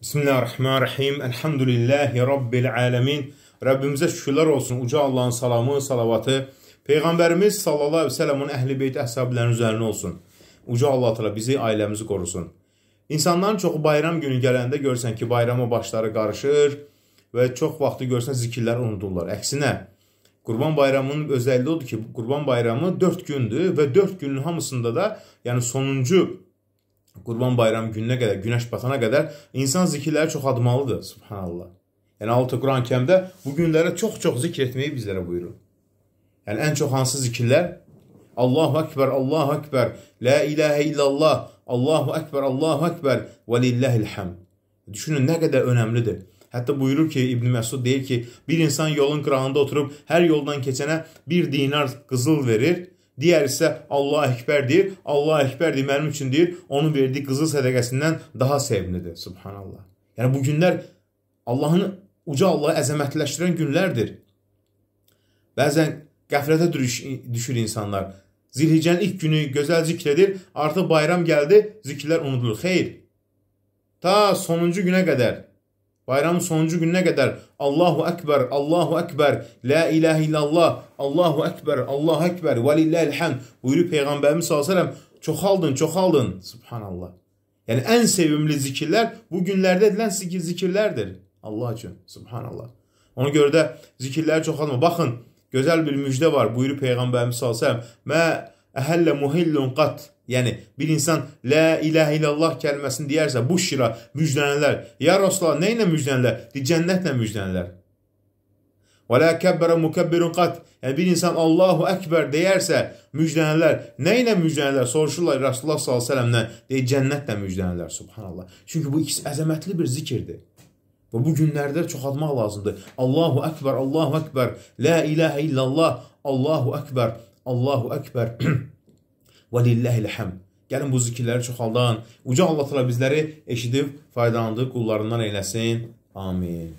Bismillahirrahmanirrahim. Elhamdülillahi Rabbil alemin. Rəbbimizə şükürlər olsun. Uca Allahın salamı, salavatı Peyğəmbərimiz sallallahu əleyhi və səlləmin əhl-i beyt əshablarının üzərinə olsun. Uca Allah təala bizi, ailəmizi qorusun. İnsanların çoxu bayram günü gələndə görsən ki, bayrama başları qarışır və çox vaxtı görsən zikirləri unudurlar. Əksinə, Qurban Bayramının özəlliyi odur ki, Qurban Bayramı 4 gündür və 4 günün hamısında da, yəni sonuncu Qurban bayramı gününə qədər, günəş batana qədər insan zikirləri çoxaltmalıdır, subhanallah. Yəni Allah Quran kəmdə bu günləri çox-çox zikr etməyi bizlərə buyurur. Yəni ən çox hansı zikirlər? Allahu Akbar, Allahu Akbar, La ilahə illallah, Allahu Akbar, Allahu Akbar və lillahil hamd. Düşünün nə qədər önəmlidir. Hətta buyurur ki, İbn Məsud deyir ki, bir insan yolun qırağında oturub hər yoldan keçənə bir dinar qızıl verir Digər isə Allah Əkbər deyir, Allah Əkbər deyir, mənim üçün deyir, onun verdiyi qızıl sədəqəsindən daha sevimlidir. Subhanallah. Yəni bu günlər Allahın uca Allahı əzəmətləşdirən günlərdir. Bəzən qəflətə düşür, düşür insanlar. Zilhicənin ilk günü gözəl zikr edir, artıq bayram gəldi, zikirlər unudulur. Xeyr. Ta sonuncu günə qədər Bayram sonuncu gününe kadar Allahu Ekber, Allahu Ekber, La ilahe illallah, Allahu Ekber, Allahu Ekber, ve lillahil hamd buyurup Peygamberimiz sallallahu aleyhi ve sellem çoxaldın, çoxaldın. Subhanallah. Yani en sevimli zikirler bu günlerde edilen zikirlerdir. Allah için. Subhanallah. Ona görə də zikirləri çoxalma. Baxın, gözəl bir müjdə var. Buyurur Peyğəmbərimiz sallallahu əleyhi və səlləm: "Mə Əhəllə muhillun qat. Yəni bir insan la ilahe illallah kəlməsini deyərsə, bu şira müjdələnlər. Ya Rasulullah, nə ilə müjdələnlər? Di cənnətlə müjdələnlər. Və la kəbbərə mukabbirun qat. Yəni bir insan Allahu əkbər deyərsə, müjdələnlər. Nə ilə müjdələnlər? Soruşurlar Rasulullah sallallahu əleyhi və səlləmdən. Deyir cənnətlə müjdələnlər. Subhanallah. Çünki bu ikisi əzəmətli bir zikirdir. Və bu günlərdə çoxaltmaq lazımdır. Allahu əkbər, Allahu əkbər, la ilahe illallah, Allahu əkbər. Allahu Əkbər və lilləhil həmd. Gəlin bu zikirləri çoxaldan, uca Allah təala bizləri eşidib faydalandığı qullarından eyləsin. Amin.